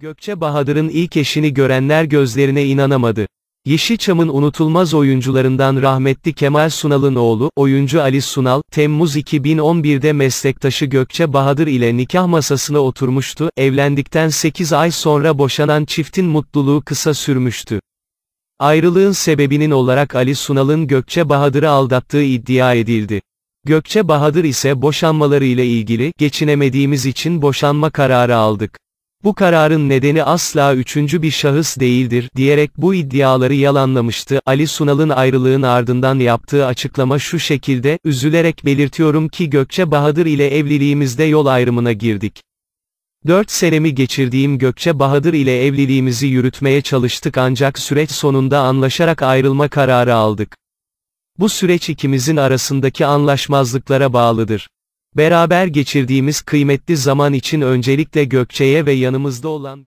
Gökçe Bahadır'ın ilk eşini görenler gözlerine inanamadı. Yeşilçam'ın unutulmaz oyuncularından rahmetli Kemal Sunal'ın oğlu, oyuncu Ali Sunal, Temmuz 2011'de meslektaşı Gökçe Bahadır ile nikah masasına oturmuştu, evlendikten 8 ay sonra boşanan çiftin mutluluğu kısa sürmüştü. Ayrılığın sebebinin olarak Ali Sunal'ın Gökçe Bahadır'ı aldattığı iddia edildi. Gökçe Bahadır ise boşanmaları ile ilgili, geçinemediğimiz için boşanma kararı aldık. Bu kararın nedeni asla üçüncü bir şahıs değildir, diyerek bu iddiaları yalanlamıştı. Ali Sunal'ın ayrılığın ardından yaptığı açıklama şu şekilde, üzülerek belirtiyorum ki Gökçe Bahadır ile evliliğimizde yol ayrımına girdik. 4 senemi geçirdiğim Gökçe Bahadır ile evliliğimizi yürütmeye çalıştık ancak süreç sonunda anlaşarak ayrılma kararı aldık. Bu süreç ikimizin arasındaki anlaşmazlıklara bağlıdır. Beraber geçirdiğimiz kıymetli zaman için öncelikle Gökçe'ye ve yanımızda olan